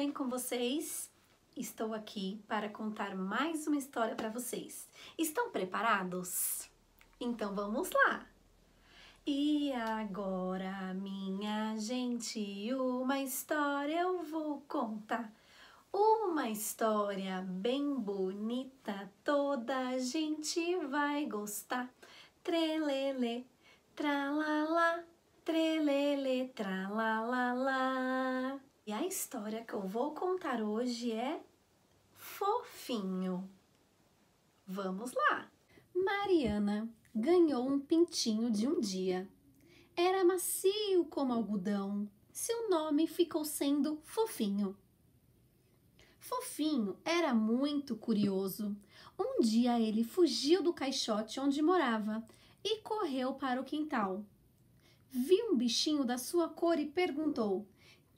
bem com vocês? Estou aqui para contar mais uma história para vocês. Estão preparados? Então vamos lá! E agora, minha gente, uma história eu vou contar. Uma história bem bonita, toda a gente vai gostar. Trelele, tralalá, trelele, tralalá. E a história que eu vou contar hoje é fofinho. Vamos lá! Mariana ganhou um pintinho de um dia. Era macio como algodão, seu nome ficou sendo Fofinho. Fofinho era muito curioso. Um dia ele fugiu do caixote onde morava e correu para o quintal. Viu um bichinho da sua cor e perguntou: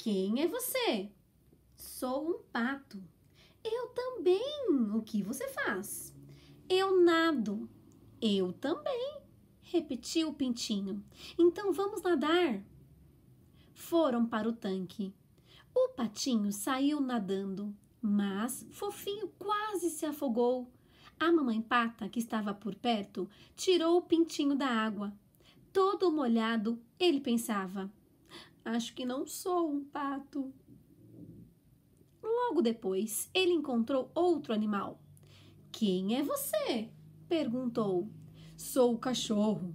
quem é você? Sou um pato. Eu também. O que você faz? Eu nado. Eu também. Repetiu o pintinho. Então vamos nadar. Foram para o tanque. O patinho saiu nadando, mas fofinho quase se afogou. A mamãe pata, que estava por perto, tirou o pintinho da água. Todo molhado, ele pensava: Acho que não sou um pato. Logo depois, ele encontrou outro animal. Quem é você? perguntou. Sou o cachorro.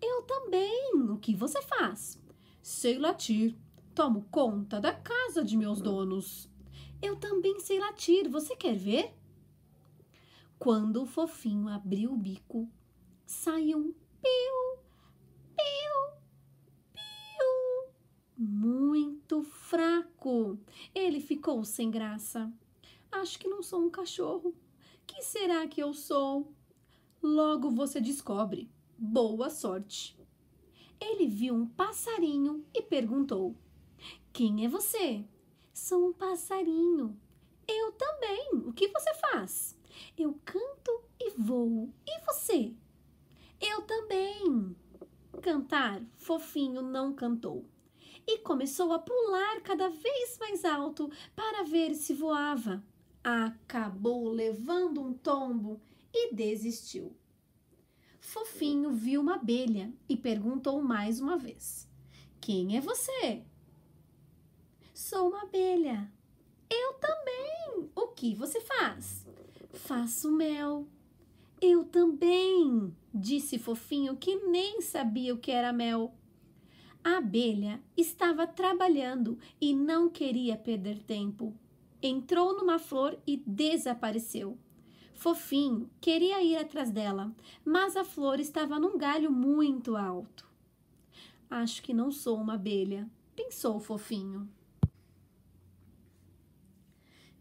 Eu também. O que você faz? Sei latir. Tomo conta da casa de meus donos. Eu também sei latir. Você quer ver? Quando o fofinho abriu o bico, saiu um piu fraco. Ele ficou sem graça. Acho que não sou um cachorro. Que será que eu sou? Logo você descobre. Boa sorte. Ele viu um passarinho e perguntou: Quem é você? Sou um passarinho. Eu também. O que você faz? Eu canto e voo. E você? Eu também. Cantar, fofinho não cantou e começou a pular cada vez mais alto para ver se voava. Acabou levando um tombo e desistiu. Fofinho viu uma abelha e perguntou mais uma vez: Quem é você? Sou uma abelha. Eu também. O que você faz? Faço mel. Eu também, disse Fofinho, que nem sabia o que era mel. A abelha estava trabalhando e não queria perder tempo. Entrou numa flor e desapareceu. Fofinho queria ir atrás dela, mas a flor estava num galho muito alto. Acho que não sou uma abelha, pensou Fofinho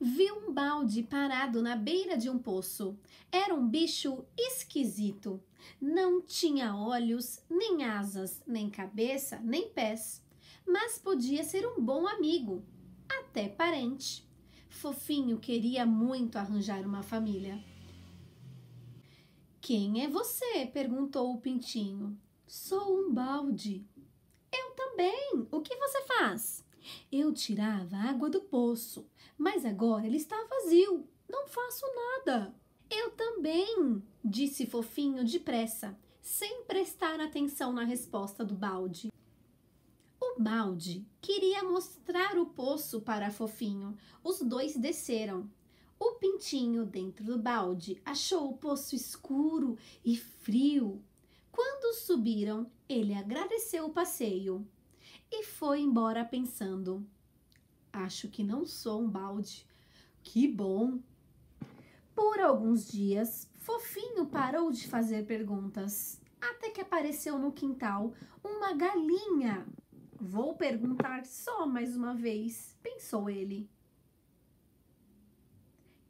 viu um balde parado na beira de um poço. Era um bicho esquisito. Não tinha olhos, nem asas, nem cabeça, nem pés, mas podia ser um bom amigo, até parente. Fofinho queria muito arranjar uma família. Quem é você? perguntou o pintinho. Sou um balde. Eu também. O que você faz? Eu tirava água do poço, mas agora ele está vazio. Não faço nada. Eu também, disse Fofinho depressa, sem prestar atenção na resposta do balde. O balde queria mostrar o poço para Fofinho. Os dois desceram. O pintinho dentro do balde achou o poço escuro e frio. Quando subiram, ele agradeceu o passeio e foi embora pensando: Acho que não sou um balde. Que bom! Por alguns dias, Fofinho parou de fazer perguntas, até que apareceu no quintal uma galinha. Vou perguntar só mais uma vez, pensou ele.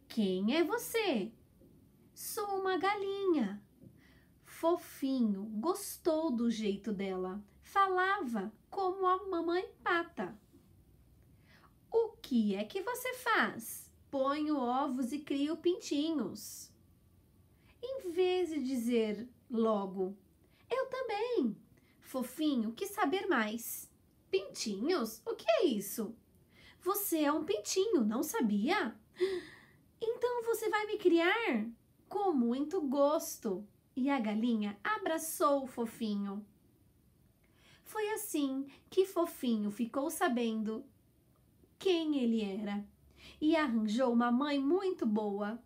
Quem é você? Sou uma galinha. Fofinho gostou do jeito dela falava como a mamãe pata. O que é que você faz? Ponho ovos e crio pintinhos. Em vez de dizer logo, eu também. Fofinho, que saber mais? Pintinhos? O que é isso? Você é um pintinho, não sabia? Então você vai me criar? Com muito gosto. E a galinha abraçou o fofinho. Foi assim que Fofinho ficou sabendo quem ele era e arranjou uma mãe muito boa.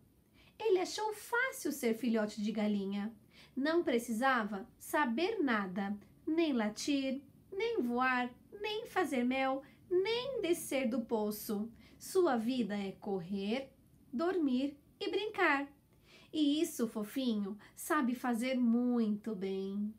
Ele achou fácil ser filhote de galinha. Não precisava saber nada, nem latir, nem voar, nem fazer mel, nem descer do poço. Sua vida é correr, dormir e brincar. E isso, fofinho, sabe fazer muito bem.